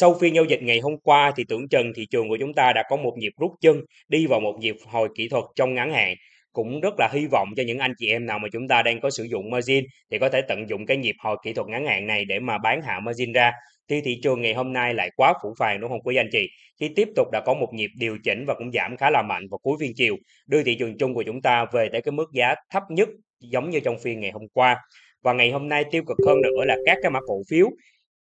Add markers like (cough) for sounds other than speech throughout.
Sau phiên giao dịch ngày hôm qua thì tưởng chừng thị trường của chúng ta đã có một nhịp rút chân đi vào một nhịp hồi kỹ thuật trong ngắn hạn cũng rất là hy vọng cho những anh chị em nào mà chúng ta đang có sử dụng margin thì có thể tận dụng cái nhịp hồi kỹ thuật ngắn hạn này để mà bán hạ margin ra thì thị trường ngày hôm nay lại quá phủ phàng đúng không quý anh chị khi tiếp tục đã có một nhịp điều chỉnh và cũng giảm khá là mạnh vào cuối phiên chiều đưa thị trường chung của chúng ta về tới cái mức giá thấp nhất giống như trong phiên ngày hôm qua và ngày hôm nay tiêu cực hơn nữa là các cái mã cổ phiếu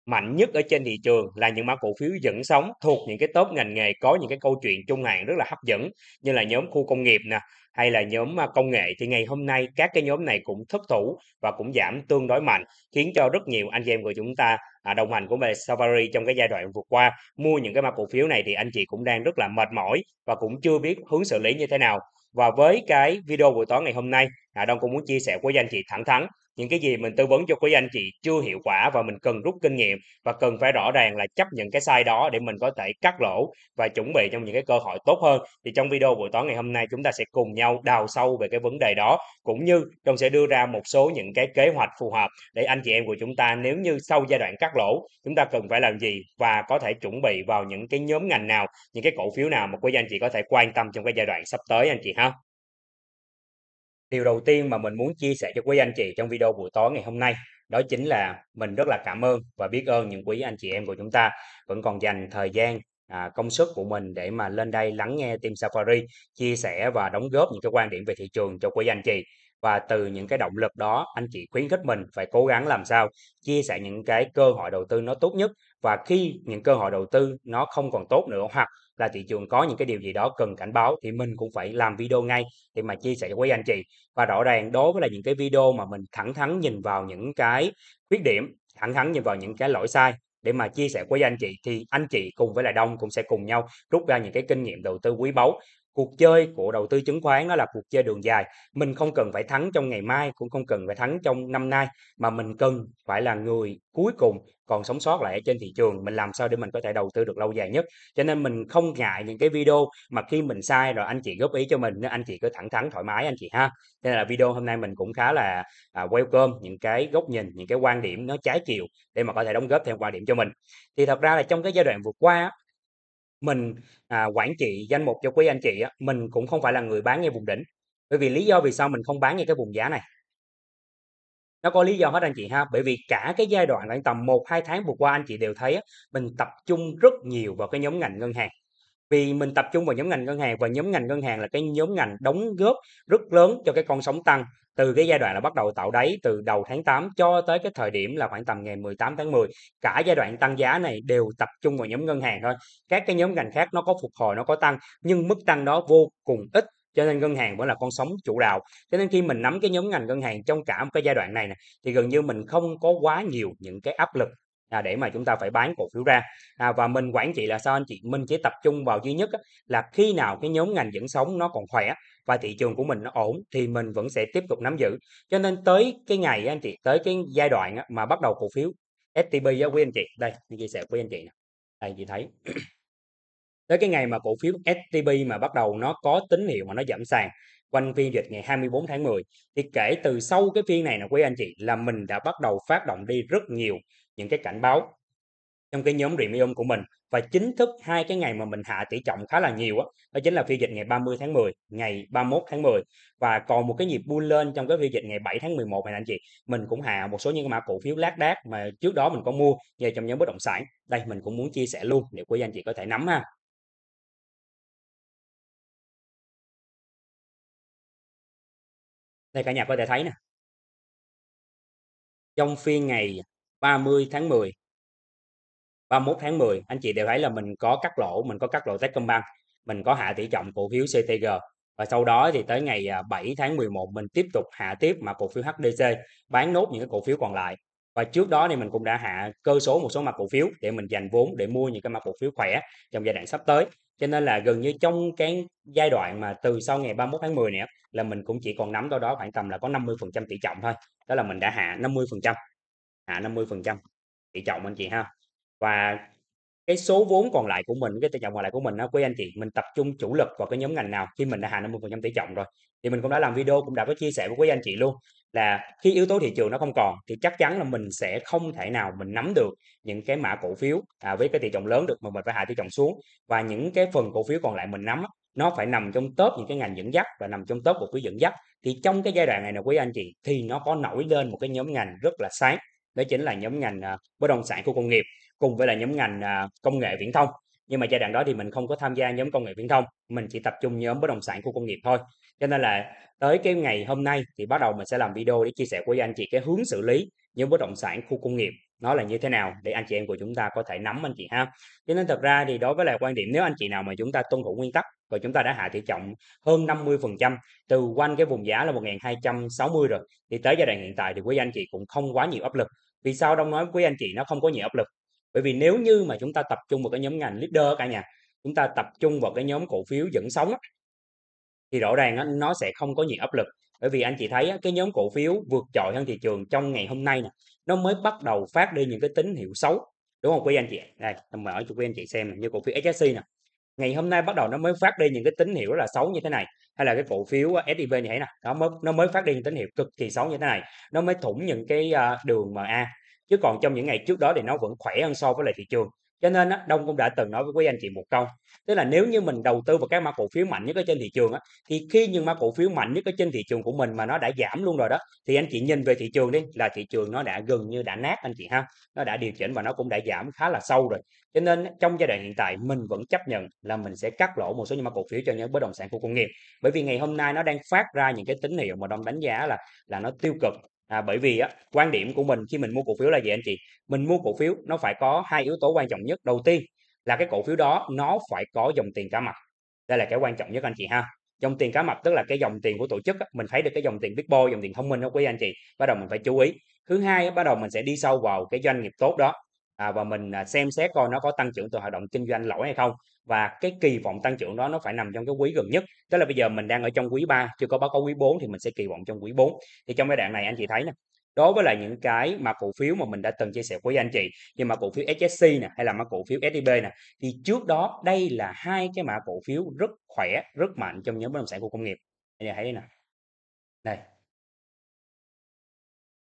mạnh nhất ở trên thị trường là những mã cổ phiếu dẫn sóng thuộc những cái top ngành nghề có những cái câu chuyện trung hạn rất là hấp dẫn như là nhóm khu công nghiệp nè hay là nhóm à, công nghệ thì ngày hôm nay các cái nhóm này cũng thất thủ và cũng giảm tương đối mạnh khiến cho rất nhiều anh em của chúng ta à, đồng hành của Safari trong cái giai đoạn vừa qua mua những cái mã cổ phiếu này thì anh chị cũng đang rất là mệt mỏi và cũng chưa biết hướng xử lý như thế nào và với cái video buổi tối ngày hôm nay à, Đông cũng muốn chia sẻ với anh chị thẳng thắn những cái gì mình tư vấn cho quý anh chị chưa hiệu quả và mình cần rút kinh nghiệm và cần phải rõ ràng là chấp nhận cái sai đó để mình có thể cắt lỗ và chuẩn bị trong những cái cơ hội tốt hơn thì trong video buổi toán ngày hôm nay chúng ta sẽ cùng nhau đào sâu về cái vấn đề đó cũng như trong sẽ đưa ra một số những cái kế hoạch phù hợp để anh chị em của chúng ta nếu như sau giai đoạn cắt lỗ chúng ta cần phải làm gì và có thể chuẩn bị vào những cái nhóm ngành nào những cái cổ phiếu nào mà quý anh chị có thể quan tâm trong cái giai đoạn sắp tới anh chị ha điều đầu tiên mà mình muốn chia sẻ cho quý anh chị trong video buổi tối ngày hôm nay đó chính là mình rất là cảm ơn và biết ơn những quý anh chị em của chúng ta vẫn còn dành thời gian à, công sức của mình để mà lên đây lắng nghe team Safari chia sẻ và đóng góp những cái quan điểm về thị trường cho quý anh chị và từ những cái động lực đó anh chị khuyến khích mình phải cố gắng làm sao chia sẻ những cái cơ hội đầu tư nó tốt nhất và khi những cơ hội đầu tư nó không còn tốt nữa hoặc là thị trường có những cái điều gì đó cần cảnh báo thì mình cũng phải làm video ngay để mà chia sẻ với anh chị và rõ ràng đối với là những cái video mà mình thẳng thắn nhìn vào những cái khuyết điểm thẳng thắn nhìn vào những cái lỗi sai để mà chia sẻ với anh chị thì anh chị cùng với lại đông cũng sẽ cùng nhau rút ra những cái kinh nghiệm đầu tư quý báu cuộc chơi của đầu tư chứng khoán nó là cuộc chơi đường dài mình không cần phải thắng trong ngày mai cũng không cần phải thắng trong năm nay mà mình cần phải là người cuối cùng còn sống sót lại trên thị trường mình làm sao để mình có thể đầu tư được lâu dài nhất cho nên mình không ngại những cái video mà khi mình sai rồi anh chị góp ý cho mình nên anh chị cứ thẳng thắn thoải mái anh chị ha nên là video hôm nay mình cũng khá là à, welcome những cái góc nhìn những cái quan điểm nó trái chiều để mà có thể đóng góp thêm quan điểm cho mình thì thật ra là trong cái giai đoạn vừa qua mình à, quản trị danh mục cho quý anh chị á, mình cũng không phải là người bán ngay vùng đỉnh bởi vì lý do vì sao mình không bán ngay cái vùng giá này nó có lý do hết anh chị ha bởi vì cả cái giai đoạn khoảng tầm 1 2 tháng vừa qua anh chị đều thấy á, mình tập trung rất nhiều vào cái nhóm ngành ngân hàng vì mình tập trung vào nhóm ngành ngân hàng và nhóm ngành ngân hàng là cái nhóm ngành đóng góp rất lớn cho cái con sóng tăng từ cái giai đoạn là bắt đầu tạo đáy từ đầu tháng 8 cho tới cái thời điểm là khoảng tầm ngày 18 tháng 10 cả giai đoạn tăng giá này đều tập trung vào nhóm ngân hàng thôi các cái nhóm ngành khác nó có phục hồi nó có tăng nhưng mức tăng đó vô cùng ít cho nên ngân hàng vẫn là con sóng chủ đạo cho nên khi mình nắm cái nhóm ngành ngân hàng trong cả một cái giai đoạn này, này thì gần như mình không có quá nhiều những cái áp lực à, để mà chúng ta phải bán cổ phiếu ra à, và mình quản trị là sao anh chị mình chỉ tập trung vào duy nhất á, là khi nào cái nhóm ngành dẫn sống nó còn khỏe và thị trường của mình nó ổn thì mình vẫn sẽ tiếp tục nắm giữ cho nên tới cái ngày anh chị tới cái giai đoạn á, mà bắt đầu cổ phiếu STB giá quý anh chị đây chia sẻ với anh chị nè anh chị thấy (clears throat) tới cái ngày mà cổ phiếu STB mà bắt đầu nó có tín hiệu mà nó giảm sàn quanh phiên dịch ngày 24 tháng 10 thì kể từ sau cái phiên này nè quý anh chị là mình đã bắt đầu phát động đi rất nhiều những cái cảnh báo trong cái nhóm Premium của mình và chính thức hai cái ngày mà mình hạ tỷ trọng khá là nhiều á đó, đó chính là phiên dịch ngày 30 tháng 10, ngày 31 tháng 10 và còn một cái nhịp bull lên trong cái phiên dịch ngày 7 tháng 11 này anh chị. Mình cũng hạ một số những cái mã cổ phiếu lác đác mà trước đó mình có mua về trong nhóm bất động sản. Đây mình cũng muốn chia sẻ luôn để quý anh chị có thể nắm ha. Đây cả nhà có thể thấy nè. Trong phiên ngày 30 tháng 10 31 tháng 10 anh chị đều thấy là mình có cắt lỗ mình có cắt lỗ Techcombank mình có hạ tỷ trọng cổ phiếu CTG và sau đó thì tới ngày 7 à, tháng 11 mình tiếp tục hạ tiếp mà cổ phiếu HDC bán nốt những cái cổ phiếu còn lại và trước đó thì mình cũng đã hạ cơ số một số mặt cổ phiếu để mình dành vốn để mua những cái mặt cổ phiếu khỏe trong giai đoạn sắp tới cho nên là gần như trong cái giai đoạn mà từ sau ngày 31 tháng 10 này là mình cũng chỉ còn nắm đâu đó khoảng tầm là có 50 phần trăm tỷ trọng thôi đó là mình đã hạ 50 phần trăm hạ à, 50 phần trăm tỷ trọng anh chị ha và cái số vốn còn lại của mình cái tỷ trọng còn lại của mình đó quý anh chị mình tập trung chủ lực vào cái nhóm ngành nào khi mình đã hạ 50 phần trăm tỷ trọng rồi thì mình cũng đã làm video cũng đã có chia sẻ với quý anh chị luôn là khi yếu tố thị trường nó không còn thì chắc chắn là mình sẽ không thể nào mình nắm được những cái mã cổ phiếu à, với cái tỷ trọng lớn được mà mình phải hạ tỷ trọng xuống và những cái phần cổ phiếu còn lại mình nắm nó phải nằm trong top những cái ngành dẫn dắt và nằm trong top của phiếu dẫn dắt thì trong cái giai đoạn này nè quý anh chị thì nó có nổi lên một cái nhóm ngành rất là sáng đó chính là nhóm ngành à, bất động sản khu công nghiệp cùng với là nhóm ngành à, công nghệ viễn thông nhưng mà giai đoạn đó thì mình không có tham gia nhóm công nghệ viễn thông mình chỉ tập trung nhóm bất động sản khu công nghiệp thôi cho nên là tới cái ngày hôm nay thì bắt đầu mình sẽ làm video để chia sẻ với anh chị cái hướng xử lý nhóm bất động sản khu công nghiệp nó là như thế nào để anh chị em của chúng ta có thể nắm anh chị ha cho nên thật ra thì đối với lại quan điểm nếu anh chị nào mà chúng ta tuân thủ nguyên tắc và chúng ta đã hạ tỷ trọng hơn 50% từ quanh cái vùng giá là 1260 rồi thì tới giai đoạn hiện tại thì quý anh chị cũng không quá nhiều áp lực vì sao đông nói quý anh chị nó không có nhiều áp lực bởi vì nếu như mà chúng ta tập trung vào cái nhóm ngành leader cả nhà chúng ta tập trung vào cái nhóm cổ phiếu dẫn sóng thì rõ ràng á, nó sẽ không có nhiều áp lực bởi vì anh chị thấy cái nhóm cổ phiếu vượt trội hơn thị trường trong ngày hôm nay nè nó mới bắt đầu phát đi những cái tín hiệu xấu đúng không quý anh chị đây tôi mở cho quý anh chị xem như cổ phiếu SSC nè ngày hôm nay bắt đầu nó mới phát đi những cái tín hiệu rất là xấu như thế này hay là cái cổ phiếu SIB như thế này nó mới nó mới phát đi những tín hiệu cực kỳ xấu như thế này nó mới thủng những cái ờ, đường MA chứ còn trong những ngày trước đó thì nó vẫn khỏe hơn so với lại thị trường cho nên đông cũng đã từng nói với quý anh chị một câu tức là nếu như mình đầu tư vào các mã cổ phiếu mạnh nhất ở trên thị trường á, thì khi những mã cổ phiếu mạnh nhất ở trên thị trường của mình mà nó đã giảm luôn rồi đó thì anh chị nhìn về thị trường đi là thị trường nó đã gần như đã nát anh chị ha nó đã điều chỉnh và nó cũng đã giảm khá là sâu rồi cho nên trong giai đoạn hiện tại mình vẫn chấp nhận là mình sẽ cắt lỗ một số những mã cổ phiếu cho những bất động sản khu công nghiệp bởi vì ngày hôm nay nó đang phát ra những cái tín hiệu mà đông đánh giá là là nó tiêu cực à, bởi vì á, quan điểm của mình khi mình mua cổ phiếu là gì anh chị mình mua cổ phiếu nó phải có hai yếu tố quan trọng nhất đầu tiên là cái cổ phiếu đó nó phải có dòng tiền cá mặt đây là cái quan trọng nhất anh chị ha dòng tiền cá mặt tức là cái dòng tiền của tổ chức mình thấy được cái dòng tiền big boy dòng tiền thông minh đó quý anh chị bắt đầu mình phải chú ý thứ hai bắt đầu mình sẽ đi sâu vào cái doanh nghiệp tốt đó à, và mình à, xem xét coi nó có tăng trưởng từ hoạt động kinh doanh lỗ hay không và cái kỳ vọng tăng trưởng đó nó phải nằm trong cái quý gần nhất tức là bây giờ mình đang ở trong quý 3 chưa có báo cáo quý 4 thì mình sẽ kỳ vọng trong quý 4 thì trong cái đoạn này anh chị thấy nè đối với là những cái mà cổ phiếu mà mình đã từng chia sẻ với anh chị như mà cổ phiếu HSC nè hay là mã cổ phiếu SDB nè thì trước đó đây là hai cái mã cổ phiếu rất khỏe rất mạnh trong nhóm bất động sản của công nghiệp anh chị thấy nè này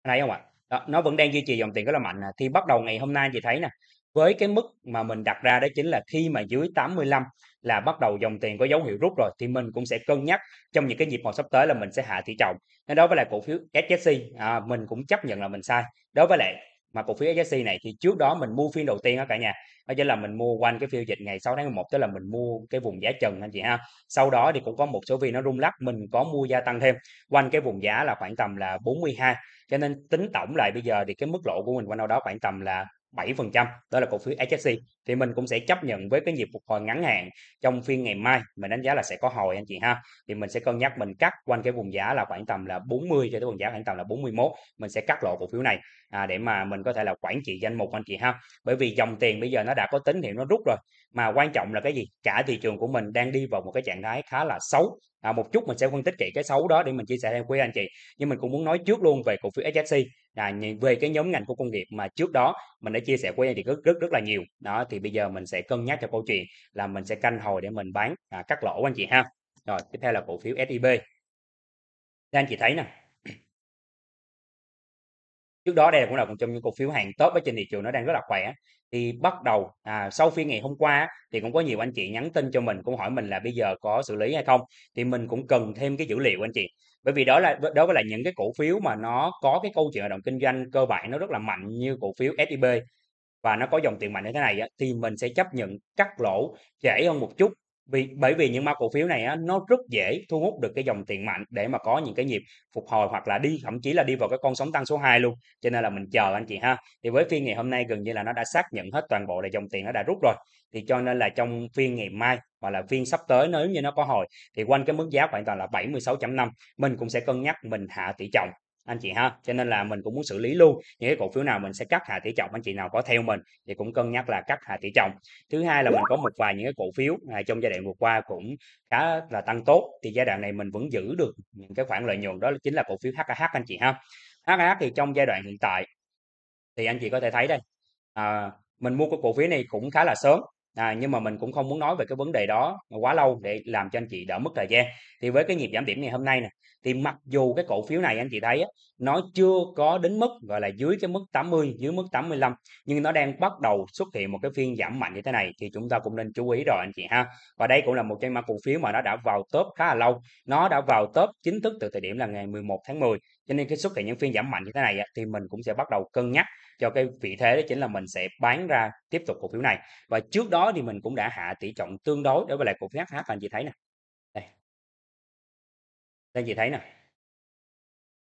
này không ạ đó, nó vẫn đang duy trì dòng tiền rất là mạnh à. thì bắt đầu ngày hôm nay chị thấy nè với cái mức mà mình đặt ra đó chính là khi mà dưới 85 là bắt đầu dòng tiền có dấu hiệu rút rồi thì mình cũng sẽ cân nhắc trong những cái dịp hồi sắp tới là mình sẽ hạ thị trọng nên đối với lại cổ phiếu SJC à, mình cũng chấp nhận là mình sai đối với lại mà cổ phiếu SJC này thì trước đó mình mua phiên đầu tiên đó cả nhà đó chính là mình mua quanh cái phiên dịch ngày 6 tháng 11 tức là mình mua cái vùng giá trần anh chị ha sau đó thì cũng có một số phiên nó rung lắc mình có mua gia tăng thêm quanh cái vùng giá là khoảng tầm là 42 cho nên tính tổng lại bây giờ thì cái mức lộ của mình quanh đâu đó khoảng tầm là 7%, đó là cổ phiếu HSC. Thì mình cũng sẽ chấp nhận với cái nhịp phục hồi ngắn hạn trong phiên ngày mai, mình đánh giá là sẽ có hồi anh chị ha. Thì mình sẽ cân nhắc mình cắt quanh cái vùng giá là khoảng tầm là 40 cho tới vùng giá khoảng tầm là 41, mình sẽ cắt lỗ cổ phiếu này à, để mà mình có thể là quản trị danh mục anh chị ha. Bởi vì dòng tiền bây giờ nó đã có tín hiệu nó rút rồi, mà quan trọng là cái gì? Cả thị trường của mình đang đi vào một cái trạng thái khá là xấu à, một chút mình sẽ phân tích kỹ cái xấu đó để mình chia sẻ thêm quý anh chị nhưng mình cũng muốn nói trước luôn về cổ phiếu SSC à, về cái nhóm ngành của công nghiệp mà trước đó mình đã chia sẻ với anh thì rất rất rất là nhiều đó thì bây giờ mình sẽ cân nhắc cho câu chuyện là mình sẽ canh hồi để mình bán à, cắt lỗ anh chị ha rồi tiếp theo là cổ phiếu SIB đây anh chị thấy nè trước đó đây cũng là một trong những cổ phiếu hàng top ở trên thị trường nó đang rất là khỏe thì bắt đầu à, sau phiên ngày hôm qua thì cũng có nhiều anh chị nhắn tin cho mình cũng hỏi mình là bây giờ có xử lý hay không thì mình cũng cần thêm cái dữ liệu anh chị bởi vì đó là đó là những cái cổ phiếu mà nó có cái câu chuyện hoạt động kinh doanh cơ bản nó rất là mạnh như cổ phiếu SIB và nó có dòng tiền mạnh như thế này thì mình sẽ chấp nhận cắt lỗ dễ hơn một chút vì bởi vì những mã cổ phiếu này á, nó rất dễ thu hút được cái dòng tiền mạnh để mà có những cái nhịp phục hồi hoặc là đi thậm chí là đi vào cái con sóng tăng số 2 luôn cho nên là mình chờ anh chị ha thì với phiên ngày hôm nay gần như là nó đã xác nhận hết toàn bộ là dòng tiền nó đã rút rồi thì cho nên là trong phiên ngày mai hoặc là phiên sắp tới nếu như nó có hồi thì quanh cái mức giá khoảng toàn là 76.5 mình cũng sẽ cân nhắc mình hạ tỷ trọng anh chị ha cho nên là mình cũng muốn xử lý luôn những cái cổ phiếu nào mình sẽ cắt hạ tỷ trọng anh chị nào có theo mình thì cũng cân nhắc là cắt hạ tỷ trọng thứ hai là mình có một vài những cái cổ phiếu à, trong giai đoạn vừa qua cũng khá là tăng tốt thì giai đoạn này mình vẫn giữ được những cái khoản lợi nhuận đó chính là cổ phiếu HKH anh chị ha HKH thì trong giai đoạn hiện tại thì anh chị có thể thấy đây à, mình mua cái cổ phiếu này cũng khá là sớm À, nhưng mà mình cũng không muốn nói về cái vấn đề đó quá lâu để làm cho anh chị đỡ mất thời gian. Thì với cái nhịp giảm điểm ngày hôm nay nè, thì mặc dù cái cổ phiếu này anh chị thấy á, nó chưa có đến mức gọi là dưới cái mức 80 dưới mức 85 nhưng nó đang bắt đầu xuất hiện một cái phiên giảm mạnh như thế này thì chúng ta cũng nên chú ý rồi anh chị ha và đây cũng là một cái mã cổ phiếu mà nó đã vào top khá là lâu nó đã vào top chính thức từ thời điểm là ngày 11 tháng 10 cho nên khi xuất hiện những phiên giảm mạnh như thế này thì mình cũng sẽ bắt đầu cân nhắc cho cái vị thế đó chính là mình sẽ bán ra tiếp tục cổ phiếu này và trước đó thì mình cũng đã hạ tỷ trọng tương đối đối với lại cổ phiếu HH anh chị thấy nè đây, đây anh chị thấy nè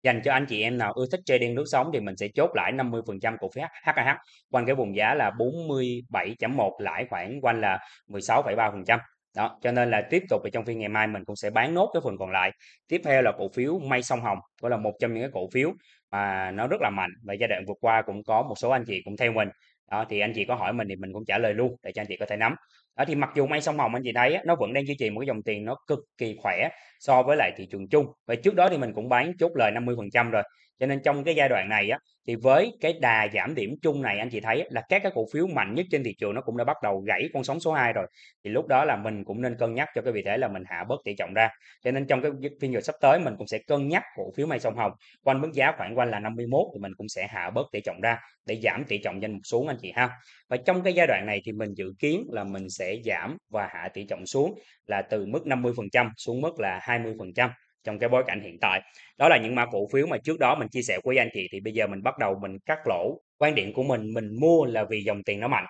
dành cho anh chị em nào ưa thích chơi đen lướt sóng thì mình sẽ chốt lại 50% cổ phiếu HAH quanh cái vùng giá là 47.1 lãi khoảng quanh là 16,3% đó cho nên là tiếp tục thì trong phiên ngày mai mình cũng sẽ bán nốt cái phần còn lại tiếp theo là cổ phiếu may sông hồng cũng là một trong những cái cổ phiếu mà nó rất là mạnh và giai đoạn vừa qua cũng có một số anh chị cũng theo mình đó thì anh chị có hỏi mình thì mình cũng trả lời luôn để cho anh chị có thể nắm đó thì mặc dù may sông hồng anh chị thấy nó vẫn đang duy trì một cái dòng tiền nó cực kỳ khỏe so với lại thị trường chung và trước đó thì mình cũng bán chốt lời 50 phần trăm rồi cho nên trong cái giai đoạn này á thì với cái đà giảm điểm chung này anh chị thấy là các cái cổ phiếu mạnh nhất trên thị trường nó cũng đã bắt đầu gãy con sóng số 2 rồi thì lúc đó là mình cũng nên cân nhắc cho cái vị thế là mình hạ bớt tỷ trọng ra cho nên trong cái phiên giờ sắp tới mình cũng sẽ cân nhắc cổ phiếu may sông hồng quanh mức giá khoảng quanh là 51 thì mình cũng sẽ hạ bớt tỷ trọng ra để giảm tỷ trọng danh mục xuống anh chị ha và trong cái giai đoạn này thì mình dự kiến là mình sẽ giảm và hạ tỷ trọng xuống là từ mức 50% xuống mức là 20% trong cái bối cảnh hiện tại đó là những mã cổ phiếu mà trước đó mình chia sẻ với anh chị thì bây giờ mình bắt đầu mình cắt lỗ quan điểm của mình mình mua là vì dòng tiền nó mạnh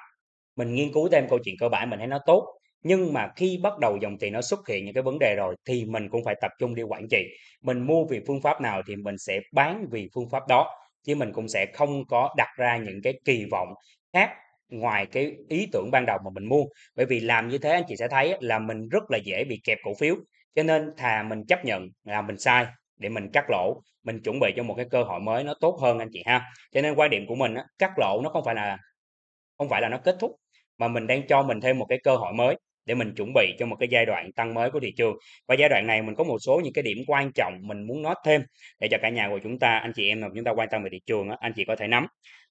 mình nghiên cứu thêm câu chuyện cơ bản mình thấy nó tốt nhưng mà khi bắt đầu dòng tiền nó xuất hiện những cái vấn đề rồi thì mình cũng phải tập trung đi quản trị mình mua vì phương pháp nào thì mình sẽ bán vì phương pháp đó chứ mình cũng sẽ không có đặt ra những cái kỳ vọng khác ngoài cái ý tưởng ban đầu mà mình mua bởi vì làm như thế anh chị sẽ thấy là mình rất là dễ bị kẹp cổ phiếu cho nên thà mình chấp nhận là mình sai để mình cắt lỗ mình chuẩn bị cho một cái cơ hội mới nó tốt hơn anh chị ha cho nên quan điểm của mình á, cắt lỗ nó không phải là không phải là nó kết thúc mà mình đang cho mình thêm một cái cơ hội mới để mình chuẩn bị cho một cái giai đoạn tăng mới của thị trường và giai đoạn này mình có một số những cái điểm quan trọng mình muốn nói thêm để cho cả nhà của chúng ta anh chị em nào chúng ta quan tâm về thị trường á, anh chị có thể nắm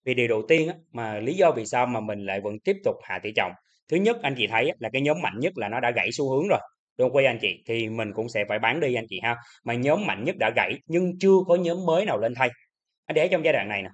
vì điều đầu tiên mà lý do vì sao mà mình lại vẫn tiếp tục hạ tỷ trọng thứ nhất anh chị thấy là cái nhóm mạnh nhất là nó đã gãy xu hướng rồi đúng quý anh chị thì mình cũng sẽ phải bán đi anh chị ha mà nhóm mạnh nhất đã gãy nhưng chưa có nhóm mới nào lên thay anh để trong giai đoạn này nè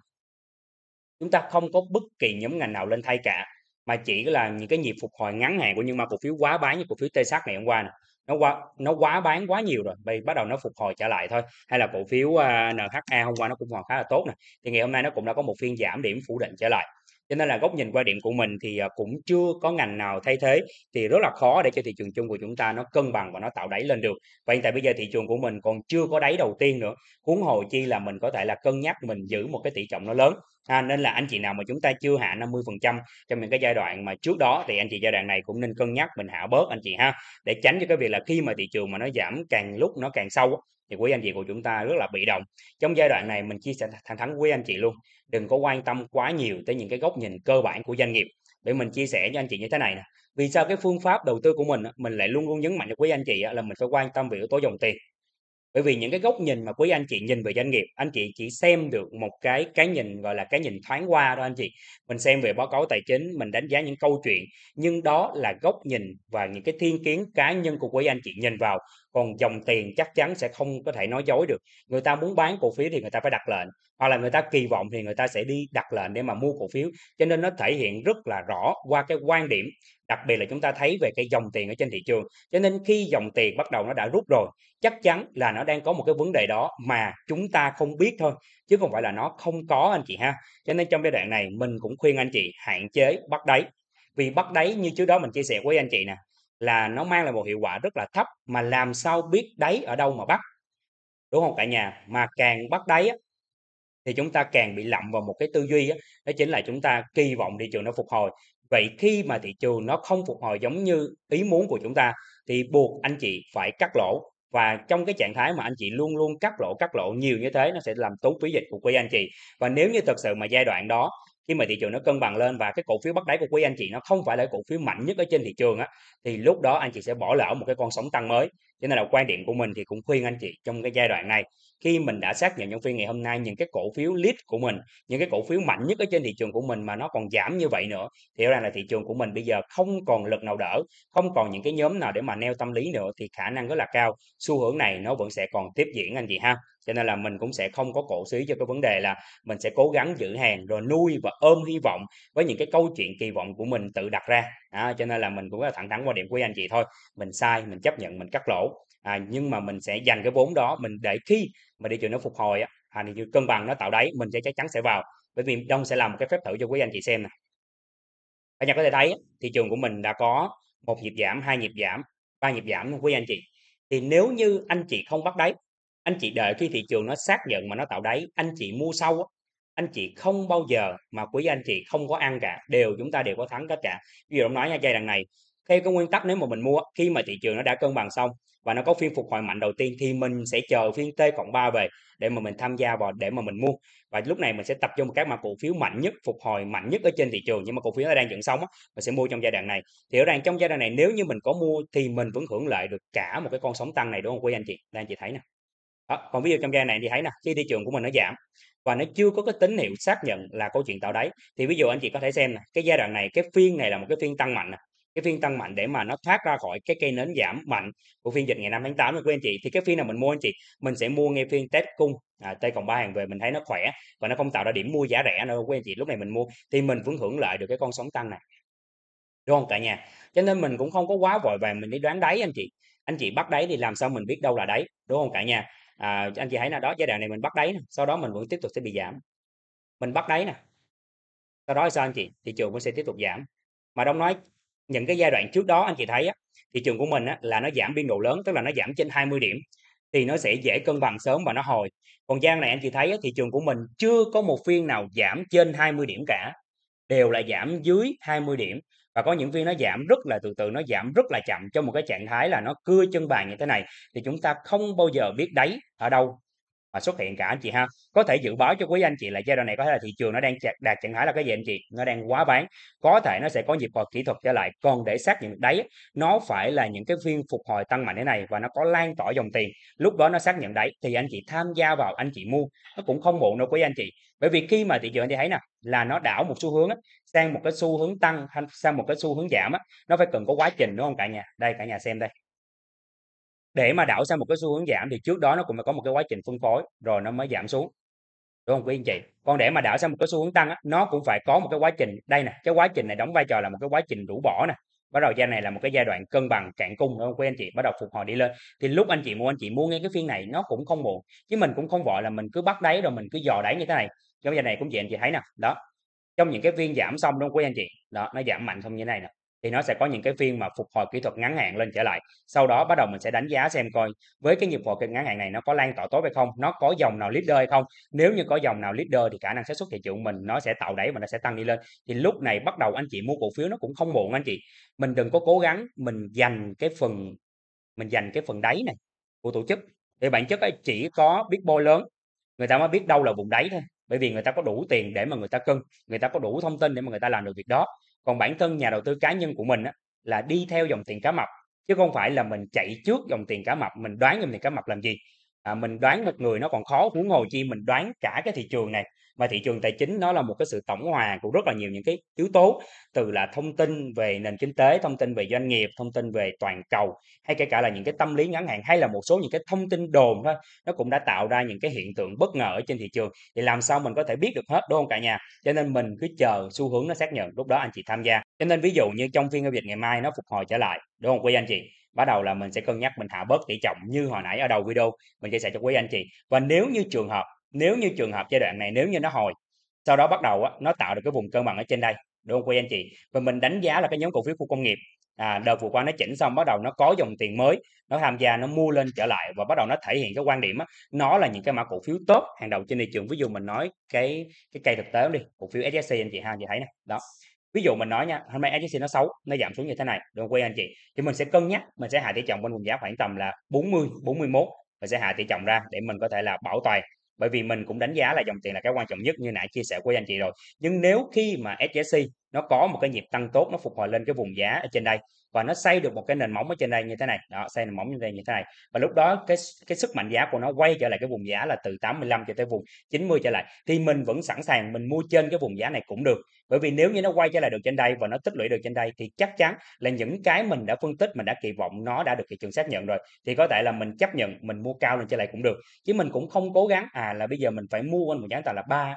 chúng ta không có bất kỳ nhóm ngành nào lên thay cả mà chỉ là những cái nhịp phục hồi ngắn hạn của nhưng mà cổ phiếu quá bán như cổ phiếu tê sắc ngày hôm qua nè nó quá nó quá bán quá nhiều rồi bây bắt đầu nó phục hồi trở lại thôi hay là cổ phiếu uh, à, NHA hôm qua nó cũng còn khá là tốt nè thì ngày hôm nay nó cũng đã có một phiên giảm điểm phủ định trở lại cho nên là góc nhìn quan điểm của mình thì à, cũng chưa có ngành nào thay thế thì rất là khó để cho thị trường chung của chúng ta nó cân bằng và nó tạo đáy lên được và hiện tại bây giờ thị trường của mình còn chưa có đáy đầu tiên nữa huống hồ chi là mình có thể là cân nhắc mình giữ một cái tỷ trọng nó lớn À, nên là anh chị nào mà chúng ta chưa hạ 50% trong những cái giai đoạn mà trước đó thì anh chị giai đoạn này cũng nên cân nhắc mình hạ bớt anh chị ha để tránh cho cái việc là khi mà thị trường mà nó giảm càng lúc nó càng sâu thì quý anh chị của chúng ta rất là bị động trong giai đoạn này mình chia sẻ thẳng thắn quý anh chị luôn đừng có quan tâm quá nhiều tới những cái góc nhìn cơ bản của doanh nghiệp để mình chia sẻ cho anh chị như thế này nè vì sao cái phương pháp đầu tư của mình mình lại luôn luôn nhấn mạnh cho quý anh chị là mình phải quan tâm về yếu tố dòng tiền bởi vì những cái góc nhìn mà quý anh chị nhìn về doanh nghiệp anh chị chỉ xem được một cái cái nhìn gọi là cái nhìn thoáng qua đó anh chị mình xem về báo cáo tài chính mình đánh giá những câu chuyện nhưng đó là góc nhìn và những cái thiên kiến cá nhân của quý anh chị nhìn vào còn dòng tiền chắc chắn sẽ không có thể nói dối được người ta muốn bán cổ phiếu thì người ta phải đặt lệnh hoặc là người ta kỳ vọng thì người ta sẽ đi đặt lệnh để mà mua cổ phiếu cho nên nó thể hiện rất là rõ qua cái quan điểm đặc biệt là chúng ta thấy về cái dòng tiền ở trên thị trường cho nên khi dòng tiền bắt đầu nó đã rút rồi chắc chắn là nó đang có một cái vấn đề đó mà chúng ta không biết thôi chứ không phải là nó không có anh chị ha cho nên trong giai đoạn này mình cũng khuyên anh chị hạn chế bắt đáy vì bắt đáy như trước đó mình chia sẻ với anh chị nè là nó mang lại một hiệu quả rất là thấp mà làm sao biết đáy ở đâu mà bắt đúng không cả nhà mà càng bắt đáy thì chúng ta càng bị lậm vào một cái tư duy đó, đó chính là chúng ta kỳ vọng thị trường nó phục hồi vậy khi mà thị trường nó không phục hồi giống như ý muốn của chúng ta thì buộc anh chị phải cắt lỗ và trong cái trạng thái mà anh chị luôn luôn cắt lỗ cắt lỗ nhiều như thế nó sẽ làm tốn phí dịch của quý anh chị và nếu như thật sự mà giai đoạn đó khi mà thị trường nó cân bằng lên và cái cổ phiếu bắt đáy của quý anh chị nó không phải là cổ phiếu mạnh nhất ở trên thị trường á thì lúc đó anh chị sẽ bỏ lỡ một cái con sóng tăng mới cho nên là quan điểm của mình thì cũng khuyên anh chị trong cái giai đoạn này khi mình đã xác nhận trong phiên ngày hôm nay những cái cổ phiếu list của mình những cái cổ phiếu mạnh nhất ở trên thị trường của mình mà nó còn giảm như vậy nữa thì rõ ràng là thị trường của mình bây giờ không còn lực nào đỡ không còn những cái nhóm nào để mà neo tâm lý nữa thì khả năng rất là cao xu hướng này nó vẫn sẽ còn tiếp diễn anh chị ha cho nên là mình cũng sẽ không có cổ xí cho cái vấn đề là mình sẽ cố gắng giữ hàng rồi nuôi và ôm hy vọng với những cái câu chuyện kỳ vọng của mình tự đặt ra à, cho nên là mình cũng có thẳng thắn quan điểm của anh chị thôi mình sai mình chấp nhận mình cắt lỗ à, nhưng mà mình sẽ dành cái vốn đó mình để khi mà thị trường nó phục hồi á à, cân bằng nó tạo đáy mình sẽ chắc chắn sẽ vào bởi vì đông sẽ làm một cái phép thử cho quý anh chị xem nè Các nhà có thể thấy thị trường của mình đã có một nhịp giảm hai nhịp giảm ba nhịp giảm quý anh chị thì nếu như anh chị không bắt đáy anh chị đợi khi thị trường nó xác nhận mà nó tạo đáy anh chị mua sâu anh chị không bao giờ mà quý anh chị không có ăn cả đều chúng ta đều có thắng tất cả ví dụ ông nói nha giai đoạn này theo cái nguyên tắc nếu mà mình mua khi mà thị trường nó đã cân bằng xong và nó có phiên phục hồi mạnh đầu tiên thì mình sẽ chờ phiên T cộng 3 về để mà mình tham gia vào để mà mình mua và lúc này mình sẽ tập trung vào các mã cổ phiếu mạnh nhất phục hồi mạnh nhất ở trên thị trường nhưng mà cổ phiếu nó đang dựng sóng mình sẽ mua trong giai đoạn này thì ở rằng trong giai đoạn này nếu như mình có mua thì mình vẫn hưởng lợi được cả một cái con sóng tăng này đúng không quý anh chị đang chị thấy nè đó, còn ví dụ trong giai đoạn này thì thấy nè khi thị trường của mình nó giảm và nó chưa có cái tín hiệu xác nhận là câu chuyện tạo đáy thì ví dụ anh chị có thể xem cái giai đoạn này cái phiên này là một cái phiên tăng mạnh này. cái phiên tăng mạnh để mà nó thoát ra khỏi cái cây nến giảm mạnh của phiên dịch ngày 5 tháng 8 này của anh chị thì cái phiên nào mình mua anh chị mình sẽ mua ngay phiên test cung à, t cộng ba hàng về mình thấy nó khỏe và nó không tạo ra điểm mua giá rẻ nữa của anh chị lúc này mình mua thì mình vẫn hưởng lợi được cái con sóng tăng này đúng không cả nhà cho nên mình cũng không có quá vội vàng mình đi đoán đáy anh chị anh chị bắt đáy thì làm sao mình biết đâu là đáy đúng không cả nhà à, anh chị thấy là đó giai đoạn này mình bắt đáy nè sau đó mình vẫn tiếp tục sẽ bị giảm mình bắt đáy nè sau đó sao anh chị thị trường vẫn sẽ tiếp tục giảm mà đông nói những cái giai đoạn trước đó anh chị thấy á, thị trường của mình á, là nó giảm biên độ lớn tức là nó giảm trên 20 điểm thì nó sẽ dễ cân bằng sớm và nó hồi còn gian này anh chị thấy á, thị trường của mình chưa có một phiên nào giảm trên 20 điểm cả đều là giảm dưới 20 điểm và có những viên nó giảm rất là từ từ nó giảm rất là chậm cho một cái trạng thái là nó cưa chân bàn như thế này thì chúng ta không bao giờ biết đáy ở đâu mà xuất hiện cả anh chị ha có thể dự báo cho quý anh chị là giai đoạn này có thể là thị trường nó đang đạt, trạng thái là cái gì anh chị nó đang quá bán có thể nó sẽ có nhịp hồi kỹ thuật trở lại còn để xác nhận đáy, nó phải là những cái phiên phục hồi tăng mạnh thế này và nó có lan tỏa dòng tiền lúc đó nó xác nhận đáy thì anh chị tham gia vào anh chị mua nó cũng không muộn đâu quý anh chị bởi vì khi mà thị trường anh chị thấy nè là nó đảo một xu hướng sang một cái xu hướng tăng sang một cái xu hướng giảm nó phải cần có quá trình đúng không cả nhà đây cả nhà xem đây để mà đảo sang một cái xu hướng giảm thì trước đó nó cũng phải có một cái quá trình phân phối rồi nó mới giảm xuống đúng không quý anh chị còn để mà đảo sang một cái xu hướng tăng nó cũng phải có một cái quá trình đây nè cái quá trình này đóng vai trò là một cái quá trình rũ bỏ nè bắt đầu giai này là một cái giai đoạn cân bằng cạn cung đúng không quý anh chị bắt đầu phục hồi đi lên thì lúc anh chị mua anh chị mua ngay cái phiên này nó cũng không muộn chứ mình cũng không vội là mình cứ bắt đáy rồi mình cứ dò đáy như thế này trong giai này cũng vậy anh chị thấy nè đó trong những cái phiên giảm xong đúng không quý anh chị đó nó giảm mạnh xong như thế này nè thì nó sẽ có những cái phiên mà phục hồi kỹ thuật ngắn hạn lên trở lại sau đó bắt đầu mình sẽ đánh giá xem coi với cái nhịp hồi kịch ngắn hạn này nó có lan tỏa tốt hay không nó có dòng nào leader hay không nếu như có dòng nào leader thì khả năng xác xuất thị trường mình nó sẽ tạo đáy và nó sẽ tăng đi lên thì lúc này bắt đầu anh chị mua cổ phiếu nó cũng không muộn anh chị mình đừng có cố gắng mình dành cái phần mình dành cái phần đáy này của tổ chức thì bản chất ấy chỉ có biết bôi lớn người ta mới biết đâu là vùng đáy thôi bởi vì người ta có đủ tiền để mà người ta cân người ta có đủ thông tin để mà người ta làm được việc đó còn bản thân nhà đầu tư cá nhân của mình á, là đi theo dòng tiền cá mập chứ không phải là mình chạy trước dòng tiền cá mập mình đoán dòng tiền cá mập làm gì à, mình đoán một người nó còn khó huống hồ chi mình đoán cả cái thị trường này mà thị trường tài chính nó là một cái sự tổng hòa của rất là nhiều những cái yếu tố từ là thông tin về nền kinh tế thông tin về doanh nghiệp thông tin về toàn cầu hay kể cả là những cái tâm lý ngắn hạn hay là một số những cái thông tin đồn thôi nó cũng đã tạo ra những cái hiện tượng bất ngờ ở trên thị trường thì làm sao mình có thể biết được hết đúng không cả nhà cho nên mình cứ chờ xu hướng nó xác nhận lúc đó anh chị tham gia cho nên ví dụ như trong phiên giao dịch ngày mai nó phục hồi trở lại đúng không quý anh chị bắt đầu là mình sẽ cân nhắc mình hạ bớt tỷ trọng như hồi nãy ở đầu video mình chia sẻ cho quý anh chị và nếu như trường hợp nếu như trường hợp giai đoạn này nếu như nó hồi sau đó bắt đầu á, nó tạo được cái vùng cân bằng ở trên đây đúng không quý anh chị và mình đánh giá là cái nhóm cổ phiếu khu công nghiệp à, đợt vừa qua nó chỉnh xong bắt đầu nó có dòng tiền mới nó tham gia nó mua lên trở lại và bắt đầu nó thể hiện cái quan điểm á, nó là những cái mã cổ phiếu tốt hàng đầu trên thị trường ví dụ mình nói cái cái cây thực tế đi cổ phiếu SSC anh chị ha chị thấy nè đó ví dụ mình nói nha hôm nay SJC nó xấu nó giảm xuống như thế này đừng không anh chị thì mình sẽ cân nhắc mình sẽ hạ tỷ trọng quanh vùng giá khoảng tầm là 40 41 mình sẽ hạ tỷ trọng ra để mình có thể là bảo toàn bởi vì mình cũng đánh giá là dòng tiền là cái quan trọng nhất như nãy chia sẻ với anh chị rồi nhưng nếu khi mà SJC nó có một cái nhịp tăng tốt nó phục hồi lên cái vùng giá ở trên đây và nó xây được một cái nền móng ở trên đây như thế này đó xây nền móng như thế này như thế này và lúc đó cái cái sức mạnh giá của nó quay trở lại cái vùng giá là từ 85 cho tới vùng 90 trở lại thì mình vẫn sẵn sàng mình mua trên cái vùng giá này cũng được bởi vì nếu như nó quay trở lại được trên đây và nó tích lũy được trên đây thì chắc chắn là những cái mình đã phân tích mình đã kỳ vọng nó đã được thị trường xác nhận rồi thì có thể là mình chấp nhận mình mua cao lên trở lại cũng được chứ mình cũng không cố gắng à là bây giờ mình phải mua quanh vùng giá toàn là ba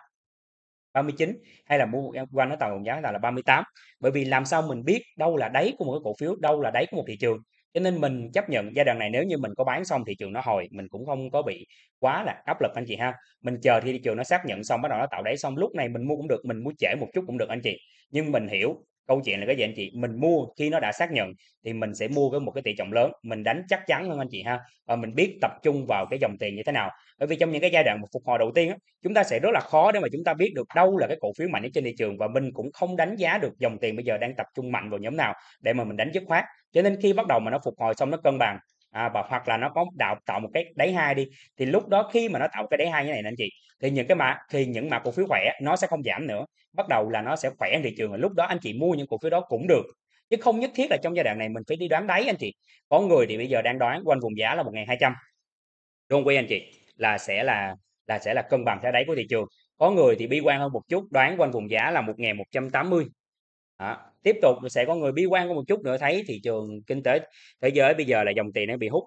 39 hay là mua một quanh nó tầm giá là 38 bởi vì làm sao mình biết đâu là đáy của một cái cổ phiếu đâu là đáy của một thị trường cho nên mình chấp nhận giai đoạn này nếu như mình có bán xong thị trường nó hồi mình cũng không có bị quá là áp lực anh chị ha mình chờ thì thị trường nó xác nhận xong bắt đầu nó tạo đáy xong lúc này mình mua cũng được mình mua trễ một chút cũng được anh chị nhưng mình hiểu câu chuyện là cái gì anh chị mình mua khi nó đã xác nhận thì mình sẽ mua với một cái tỷ trọng lớn mình đánh chắc chắn hơn anh chị ha và mình biết tập trung vào cái dòng tiền như thế nào bởi vì trong những cái giai đoạn phục hồi đầu tiên chúng ta sẽ rất là khó để mà chúng ta biết được đâu là cái cổ phiếu mạnh nhất trên thị trường và mình cũng không đánh giá được dòng tiền bây giờ đang tập trung mạnh vào nhóm nào để mà mình đánh dứt khoát cho nên khi bắt đầu mà nó phục hồi xong nó cân bằng à, và hoặc là nó có đạo tạo một cái đáy hai đi thì lúc đó khi mà nó tạo cái đáy hai như này anh chị thì những cái mã thì những mã cổ phiếu khỏe nó sẽ không giảm nữa bắt đầu là nó sẽ khỏe thị trường và lúc đó anh chị mua những cổ phiếu đó cũng được chứ không nhất thiết là trong giai đoạn này mình phải đi đoán đáy anh chị có người thì bây giờ đang đoán quanh vùng giá là 1.200 đúng quy anh chị là sẽ là là sẽ là cân bằng theo đáy của thị trường có người thì bi quan hơn một chút đoán quanh vùng giá là 1.180 đó. tiếp tục sẽ có người bi quan có một chút nữa thấy thị trường kinh tế thế giới bây giờ là dòng tiền nó bị hút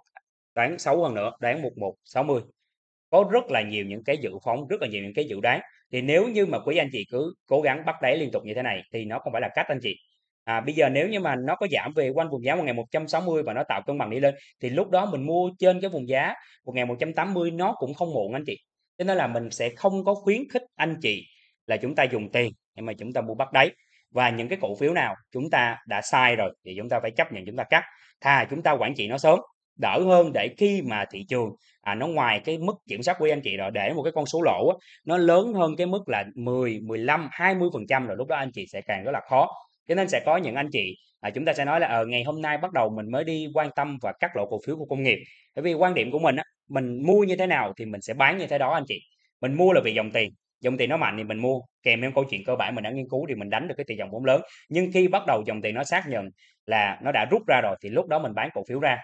đoán xấu hơn nữa đoán một một sáu mươi có rất là nhiều những cái dự phóng rất là nhiều những cái dự đoán thì nếu như mà quý anh chị cứ cố gắng bắt đáy liên tục như thế này thì nó không phải là cách anh chị à, bây giờ nếu như mà nó có giảm về quanh vùng giá một một ngày trăm sáu mươi và nó tạo cân bằng đi lên thì lúc đó mình mua trên cái vùng giá một một ngày trăm tám mươi nó cũng không muộn anh chị cho nên là mình sẽ không có khuyến khích anh chị là chúng ta dùng tiền để mà chúng ta mua bắt đáy và những cái cổ phiếu nào chúng ta đã sai rồi thì chúng ta phải chấp nhận chúng ta cắt thà chúng ta quản trị nó sớm đỡ hơn để khi mà thị trường à, nó ngoài cái mức kiểm soát của anh chị rồi để một cái con số lỗ á, nó lớn hơn cái mức là 10, 15, 20 phần trăm rồi lúc đó anh chị sẽ càng rất là khó cho nên sẽ có những anh chị à, chúng ta sẽ nói là ờ, ngày hôm nay bắt đầu mình mới đi quan tâm và cắt lỗ cổ phiếu của công nghiệp bởi vì quan điểm của mình á, mình mua như thế nào thì mình sẽ bán như thế đó anh chị mình mua là vì dòng tiền dòng tiền nó mạnh thì mình mua kèm thêm câu chuyện cơ bản mình đã nghiên cứu thì mình đánh được cái tỷ dòng vốn lớn nhưng khi bắt đầu dòng tiền nó xác nhận là nó đã rút ra rồi thì lúc đó mình bán cổ phiếu ra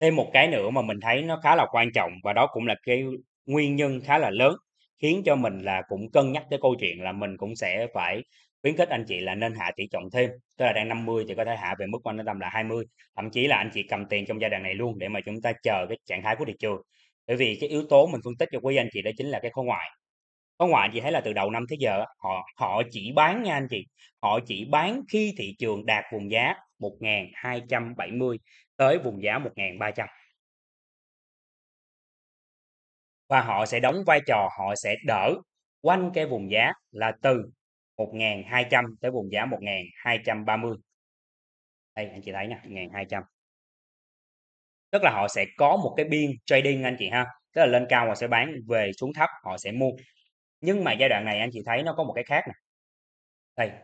thêm một cái nữa mà mình thấy nó khá là quan trọng và đó cũng là cái nguyên nhân khá là lớn khiến cho mình là cũng cân nhắc tới câu chuyện là mình cũng sẽ phải khuyến khích anh chị là nên hạ tỷ trọng thêm tức là đang 50 thì có thể hạ về mức quan tâm là 20 thậm chí là anh chị cầm tiền trong giai đoạn này luôn để mà chúng ta chờ cái trạng thái của thị trường bởi vì cái yếu tố mình phân tích cho quý anh chị đó chính là cái khối ngoại có ngoại chị thấy là từ đầu năm tới giờ họ họ chỉ bán nha anh chị, họ chỉ bán khi thị trường đạt vùng giá 1270 tới vùng giá 1300. Và họ sẽ đóng vai trò họ sẽ đỡ quanh cái vùng giá là từ 1200 tới vùng giá 1230. Đây anh chị thấy nè, 1200. Tức là họ sẽ có một cái biên trading anh chị ha, tức là lên cao họ sẽ bán về xuống thấp họ sẽ mua nhưng mà giai đoạn này anh chị thấy nó có một cái khác này, đây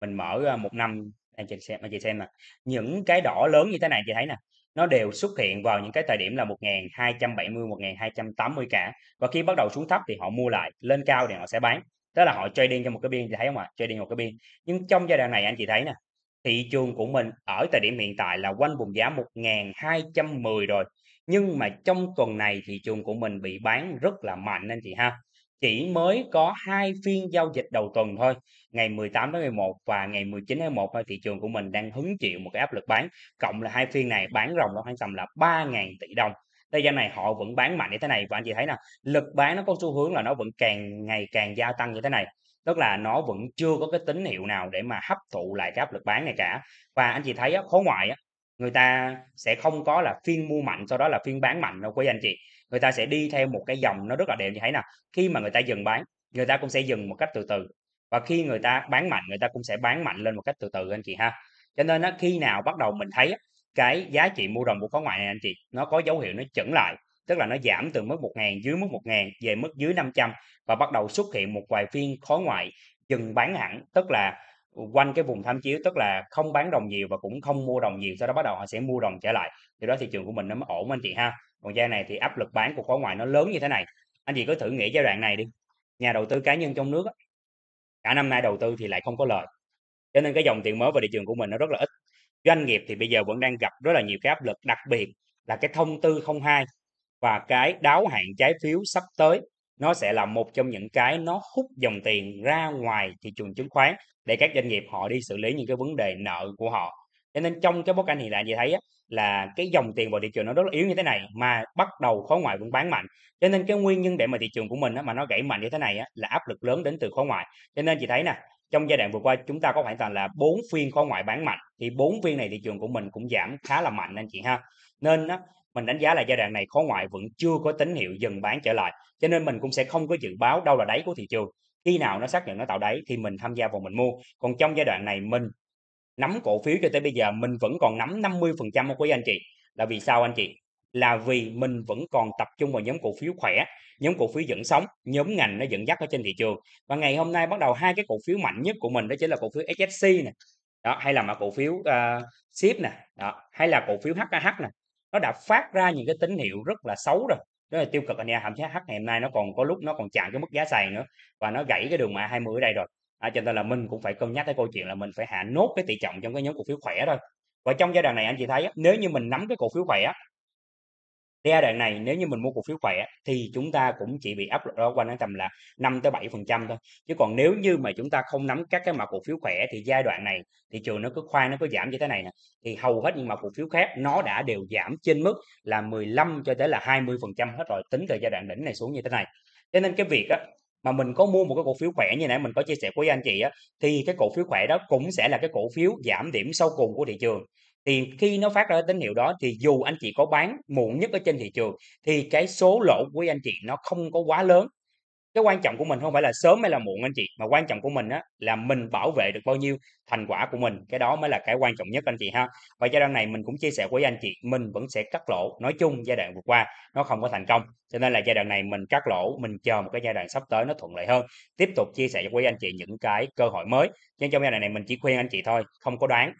mình mở à, một năm anh chị xem anh chị xem nè những cái đỏ lớn như thế này chị thấy nè nó đều xuất hiện vào những cái thời điểm là 1270 1280 cả và khi bắt đầu xuống thấp thì họ mua lại lên cao thì họ sẽ bán đó là họ trading cho một cái biên chị thấy không ạ à? trading một cái biên nhưng trong giai đoạn này anh chị thấy nè thị trường của mình ở thời điểm hiện tại là quanh vùng giá 1210 rồi nhưng mà trong tuần này thị trường của mình bị bán rất là mạnh anh chị ha chỉ mới có hai phiên giao dịch đầu tuần thôi ngày 18 tháng 11 và ngày 19 tháng 1 thôi thị trường của mình đang hứng chịu một cái áp lực bán cộng là hai phiên này bán rồng nó khoảng tầm là 3.000 tỷ đồng Đây gian này họ vẫn bán mạnh như thế này và anh chị thấy là lực bán nó có xu hướng là nó vẫn càng ngày càng gia tăng như thế này tức là nó vẫn chưa có cái tín hiệu nào để mà hấp thụ lại cái áp lực bán này cả và anh chị thấy khối ngoại người ta sẽ không có là phiên mua mạnh sau đó là phiên bán mạnh đâu quý anh chị người ta sẽ đi theo một cái dòng nó rất là đẹp như thế nào khi mà người ta dừng bán người ta cũng sẽ dừng một cách từ từ và khi người ta bán mạnh người ta cũng sẽ bán mạnh lên một cách từ từ anh chị ha cho nên nó khi nào bắt đầu mình thấy cái giá trị mua đồng của khối ngoại này anh chị nó có dấu hiệu nó chững lại tức là nó giảm từ mức 1.000 dưới mức 1.000 về mức dưới 500 và bắt đầu xuất hiện một vài phiên khó ngoại dừng bán hẳn tức là quanh cái vùng tham chiếu tức là không bán đồng nhiều và cũng không mua đồng nhiều sau đó bắt đầu họ sẽ mua đồng trở lại thì đó thị trường của mình nó mới ổn anh chị ha còn giai này thì áp lực bán của khối ngoại nó lớn như thế này anh chị cứ thử nghĩ giai đoạn này đi nhà đầu tư cá nhân trong nước cả năm nay đầu tư thì lại không có lời cho nên cái dòng tiền mới vào thị trường của mình nó rất là ít doanh nghiệp thì bây giờ vẫn đang gặp rất là nhiều cái áp lực đặc biệt là cái thông tư 02 và cái đáo hạn trái phiếu sắp tới nó sẽ là một trong những cái nó hút dòng tiền ra ngoài thị trường chứng khoán để các doanh nghiệp họ đi xử lý những cái vấn đề nợ của họ cho nên trong cái bối cảnh hiện tại chị thấy á, là cái dòng tiền vào thị trường nó rất là yếu như thế này mà bắt đầu khối ngoại vẫn bán mạnh cho nên cái nguyên nhân để mà thị trường của mình á, mà nó gãy mạnh như thế này á, là áp lực lớn đến từ khối ngoại cho nên chị thấy nè trong giai đoạn vừa qua chúng ta có khoảng toàn là bốn phiên khối ngoại bán mạnh thì bốn phiên này thị trường của mình cũng giảm khá là mạnh anh chị ha nên á, mình đánh giá là giai đoạn này khối ngoại vẫn chưa có tín hiệu dừng bán trở lại cho nên mình cũng sẽ không có dự báo đâu là đáy của thị trường khi nào nó xác nhận nó tạo đáy thì mình tham gia vào mình mua còn trong giai đoạn này mình nắm cổ phiếu cho tới bây giờ mình vẫn còn nắm 50% của anh chị là vì sao anh chị là vì mình vẫn còn tập trung vào nhóm cổ phiếu khỏe nhóm cổ phiếu dẫn sóng nhóm ngành nó dẫn dắt ở trên thị trường và ngày hôm nay bắt đầu hai cái cổ phiếu mạnh nhất của mình đó chính là cổ phiếu HFC nè đó hay là mà cổ phiếu uh, ship nè đó hay là cổ phiếu HAH nè nó đã phát ra những cái tín hiệu rất là xấu rồi đó là tiêu cực anh em thậm chí H ngày hôm nay nó còn có lúc nó còn chạm cái mức giá sàn nữa và nó gãy cái đường mã 20 ở đây rồi à, cho nên là mình cũng phải cân nhắc cái câu chuyện là mình phải hạ nốt cái tỷ trọng trong cái nhóm cổ phiếu khỏe thôi và trong giai đoạn này anh chị thấy nếu như mình nắm cái cổ phiếu khỏe giai đoạn này nếu như mình mua cổ phiếu khỏe thì chúng ta cũng chỉ bị áp lực đó quanh cái tầm là 5 tới bảy phần trăm thôi chứ còn nếu như mà chúng ta không nắm các cái mã cổ phiếu khỏe thì giai đoạn này thị trường nó cứ khoan nó cứ giảm như thế này nè thì hầu hết những mã cổ phiếu khác nó đã đều giảm trên mức là 15 cho tới là 20 phần trăm hết rồi tính từ giai đoạn đỉnh này xuống như thế này cho nên cái việc á, mà mình có mua một cái cổ phiếu khỏe như nãy mình có chia sẻ với anh chị á thì cái cổ phiếu khỏe đó cũng sẽ là cái cổ phiếu giảm điểm sâu cùng của thị trường thì khi nó phát ra tín hiệu đó thì dù anh chị có bán muộn nhất ở trên thị trường thì cái số lỗ của anh chị nó không có quá lớn cái quan trọng của mình không phải là sớm hay là muộn anh chị mà quan trọng của mình á là mình bảo vệ được bao nhiêu thành quả của mình cái đó mới là cái quan trọng nhất anh chị ha và giai đoạn này mình cũng chia sẻ với anh chị mình vẫn sẽ cắt lỗ nói chung giai đoạn vừa qua nó không có thành công cho nên là giai đoạn này mình cắt lỗ mình chờ một cái giai đoạn sắp tới nó thuận lợi hơn tiếp tục chia sẻ với anh chị những cái cơ hội mới nhưng trong giai đoạn này mình chỉ khuyên anh chị thôi không có đoán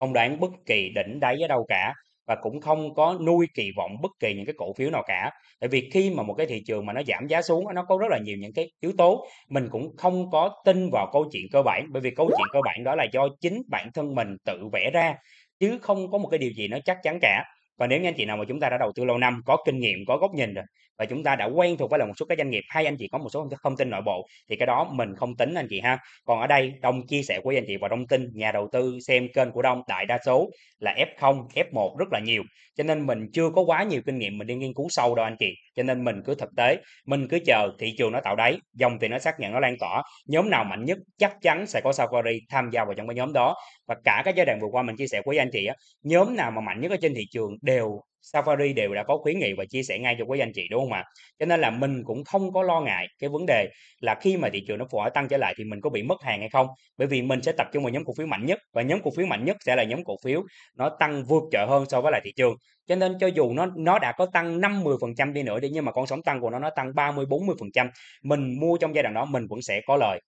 không đoán bất kỳ đỉnh đáy ở đâu cả và cũng không có nuôi kỳ vọng bất kỳ những cái cổ phiếu nào cả tại vì khi mà một cái thị trường mà nó giảm giá xuống nó có rất là nhiều những cái yếu tố mình cũng không có tin vào câu chuyện cơ bản bởi vì câu chuyện cơ bản đó là do chính bản thân mình tự vẽ ra chứ không có một cái điều gì nó chắc chắn cả và nếu như anh chị nào mà chúng ta đã đầu tư lâu năm có kinh nghiệm có góc nhìn rồi và chúng ta đã quen thuộc với là một số các doanh nghiệp hay anh chị có một số thông tin nội bộ thì cái đó mình không tính anh chị ha còn ở đây đông chia sẻ với anh chị và đông tin nhà đầu tư xem kênh của đông đại đa số là f0 f1 rất là nhiều cho nên mình chưa có quá nhiều kinh nghiệm mình đi nghiên cứu sâu đâu anh chị cho nên mình cứ thực tế mình cứ chờ thị trường nó tạo đáy dòng tiền nó xác nhận nó lan tỏa nhóm nào mạnh nhất chắc chắn sẽ có Safari tham gia vào trong cái nhóm đó và cả cái giai đoạn vừa qua mình chia sẻ với anh chị á nhóm nào mà mạnh nhất ở trên thị trường đều Safari đều đã có khuyến nghị và chia sẻ ngay cho quý anh chị đúng không ạ? Cho nên là mình cũng không có lo ngại cái vấn đề là khi mà thị trường nó phục hồi tăng trở lại thì mình có bị mất hàng hay không? Bởi vì mình sẽ tập trung vào nhóm cổ phiếu mạnh nhất và nhóm cổ phiếu mạnh nhất sẽ là nhóm cổ phiếu nó tăng vượt trội hơn so với lại thị trường. Cho nên cho dù nó nó đã có tăng 50% đi nữa đi nhưng mà con sóng tăng của nó nó tăng 30 40%, mình mua trong giai đoạn đó mình vẫn sẽ có lời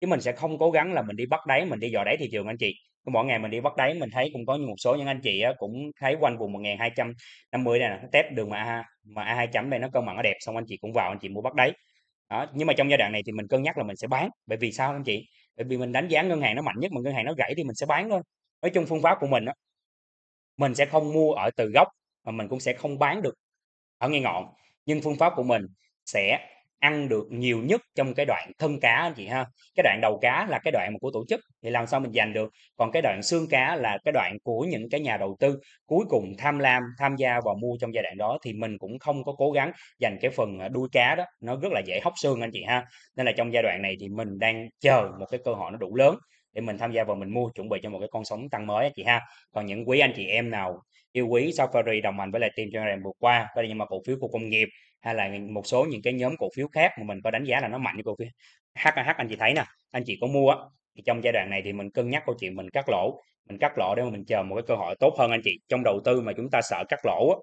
chứ mình sẽ không cố gắng là mình đi bắt đáy mình đi dò đáy thị trường anh chị mỗi ngày mình đi bắt đáy mình thấy cũng có một số những anh chị á, cũng thấy quanh vùng 1250 này nè test đường mà A mà A chấm đây nó cân bằng nó đẹp xong anh chị cũng vào anh chị mua bắt đáy đó. nhưng mà trong giai đoạn này thì mình cân nhắc là mình sẽ bán bởi vì sao anh chị bởi vì mình đánh giá ngân hàng nó mạnh nhất mà ngân hàng nó gãy thì mình sẽ bán thôi nói chung phương pháp của mình đó, mình sẽ không mua ở từ gốc mà mình cũng sẽ không bán được ở ngay ngọn nhưng phương pháp của mình sẽ ăn được nhiều nhất trong cái đoạn thân cá anh chị ha cái đoạn đầu cá là cái đoạn của tổ chức thì làm sao mình giành được còn cái đoạn xương cá là cái đoạn của những cái nhà đầu tư cuối cùng tham lam tham gia vào mua trong giai đoạn đó thì mình cũng không có cố gắng dành cái phần à, đuôi cá đó nó rất là dễ hóc xương anh chị ha nên là trong giai đoạn này thì mình đang chờ một cái cơ hội nó đủ lớn để mình tham gia vào mình mua chuẩn bị cho một cái con sống tăng mới anh chị ha còn những quý anh chị em nào yêu quý Safari đồng hành với lại team cho em vượt qua đây nhưng mà cổ phiếu của công nghiệp hay là một số những cái nhóm cổ phiếu khác mà mình có đánh giá là nó mạnh như cổ phiếu HH anh chị thấy nè anh chị có mua thì trong giai đoạn này thì mình cân nhắc câu chuyện mình cắt lỗ mình cắt lỗ để mà mình chờ một cái cơ hội tốt hơn anh chị trong đầu tư mà chúng ta sợ cắt lỗ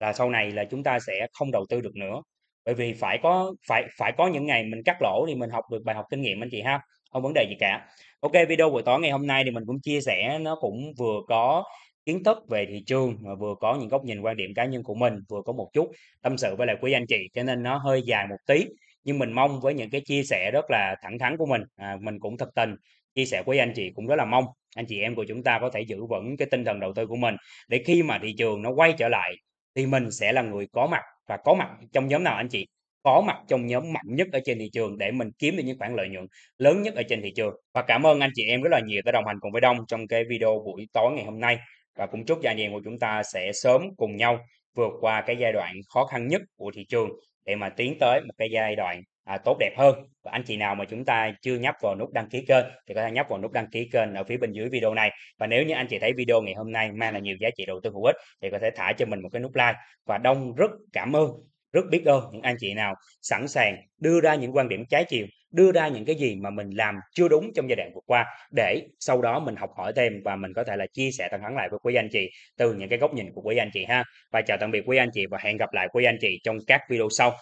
là sau này là chúng ta sẽ không đầu tư được nữa bởi vì phải có phải phải có những ngày mình cắt lỗ thì mình học được bài học kinh nghiệm anh chị ha không vấn đề gì cả ok video buổi tối ngày hôm nay thì mình cũng chia sẻ nó cũng vừa có kiến thức về thị trường mà vừa có những góc nhìn quan điểm cá nhân của mình vừa có một chút tâm sự với lại quý anh chị cho nên nó hơi dài một tí nhưng mình mong với những cái chia sẻ rất là thẳng thắn của mình à, mình cũng thật tình chia sẻ với anh chị cũng rất là mong anh chị em của chúng ta có thể giữ vững cái tinh thần đầu tư của mình để khi mà thị trường nó quay trở lại thì mình sẽ là người có mặt và có mặt trong nhóm nào anh chị có mặt trong nhóm mạnh nhất ở trên thị trường để mình kiếm được những khoản lợi nhuận lớn nhất ở trên thị trường và cảm ơn anh chị em rất là nhiều đã đồng hành cùng với Đông trong cái video buổi tối ngày hôm nay và cũng chúc gia đình của chúng ta sẽ sớm cùng nhau vượt qua cái giai đoạn khó khăn nhất của thị trường để mà tiến tới một cái giai đoạn à, tốt đẹp hơn và anh chị nào mà chúng ta chưa nhấp vào nút đăng ký kênh thì có thể nhấp vào nút đăng ký kênh ở phía bên dưới video này và nếu như anh chị thấy video ngày hôm nay mang lại nhiều giá trị đầu tư hữu ích thì có thể thả cho mình một cái nút like và đông rất cảm ơn rất biết ơn những anh chị nào sẵn sàng đưa ra những quan điểm trái chiều đưa ra những cái gì mà mình làm chưa đúng trong giai đoạn vừa qua để sau đó mình học hỏi thêm và mình có thể là chia sẻ tận thắn lại với quý anh chị từ những cái góc nhìn của quý anh chị ha và chào tạm biệt quý anh chị và hẹn gặp lại quý anh chị trong các video sau